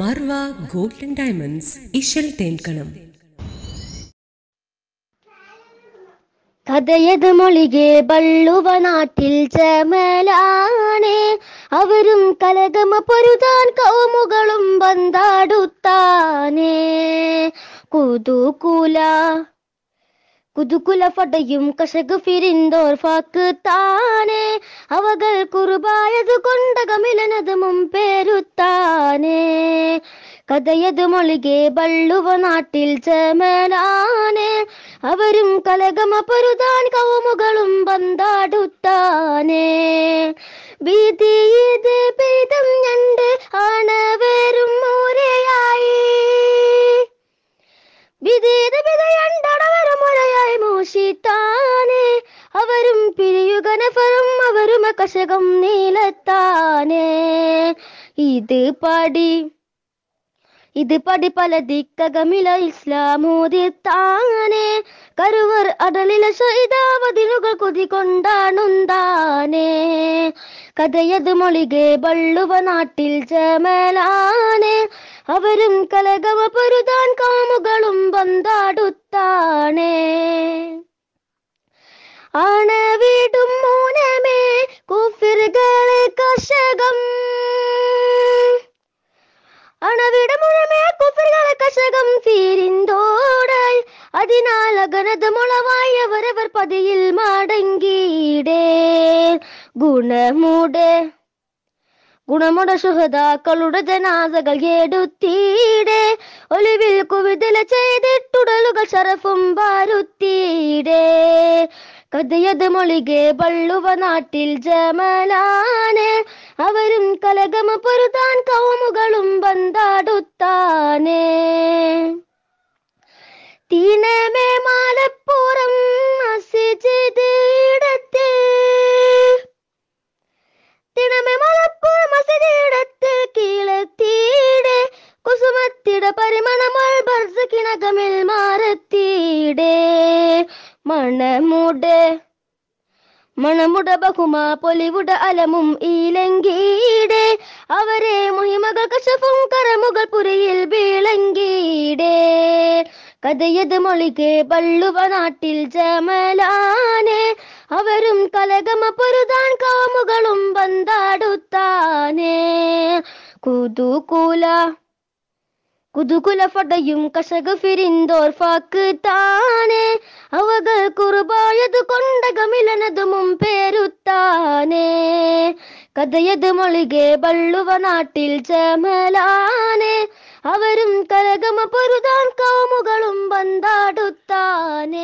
Marwa gold and diamonds ഇഷൽ തേൻകണം കഥയത് മൊഴികെ ബള്ളുവ നാട്ടിൽ ജമലാണേ അവരും കലകമ പൊരുതാൻ കൗമുകളും വന്താടുത്താനേ കുതുകുല കുതുകുല ഫടയും കുതുകുലഫടയും ഫിരിന്തോർ ഫാക്ക് താനെ അവകൾ കുറുബായത് കൊണ്ടകമിലനത് മുമ്പേരുത്താനെ കഥയത് മൊളികെ ബള്ളുവ നാട്ടിൽ ചേമനാനെ അവരും കലകമ പൊരുതാൻ കൗമുകളും ബന്ധാടുത്താനെ ഭീതി ഇത് ഭീതം ശീതാനെ അവരും പിരിയുക നഫറും അവരും കശകം നീലത്താനേ ഇത് പടി ഇത് പടി പല ദിക്കകമില ഇസ്ലാമോദിത്താനെ കരുവർ അടലില ശൈതാവതിലുകൾ കൊതികൊണ്ടാണുന്താനെ കഥയത് മൊളികെ ബള്ളുവ നാട്ടിൽ ജമലാനെ അവരും കലകവ പൊരുതാൻ കാമുകളും ബന്ധാടുത്ത നാമത്തിനാൽ അകനതമുളവായ വരവർ പതിയിൽ മടങ്ങിയിടേ ഗുണമുടെ ഗുണമുട സുഹൃതാക്കളുടെ ജനാസകൾ എടുത്തീടെ ഒലിവിൽ കുവിതല ചെയ്തിട്ടുടലുകൾ ശരഫും വരുത്തീടെ കഥയത് മൊഴികെ പള്ളുവ നാട്ടിൽ ജമലാനെ അവരും കലകമ പൊരുതാൻ കൗമുകളും ബന്ധാടുത്താനേ മമത പരിമണമൾ ബർസക്കിണകമിൽ കിണകമിൽ മണമുടെ മണമുട മണമുട ബഹുമാ പൊലിവുട അലമും ഈ ഈലങ്കീടെ അവരെ മുഹിമകൾ കശഫും കരമുകൾ പുരയിൽ വീളങ്കീടെ കഥയത് മൊളികെ പള്ളുവ നാട്ടിൽ ജമലാനെ അവരും കലകമ പൊരുതാൻ കാമുകളും പന്താടുത്താനേ കുതുകൂല കുതുകുലഫടയും കശകഫിരിന്തോർഫാക്ക് താനെ അവകൾ കുറുപായത് കൊണ്ടകമിലനതു മുമ്പേരുത്താനെ കഥയത് മൊഴികെ ബള്ളുവ നാട്ടിൽ ചേമലാനെ അവരും കലകമ പൊരുതാൻ കൗമുകളും ബന്ധാടുത്താനെ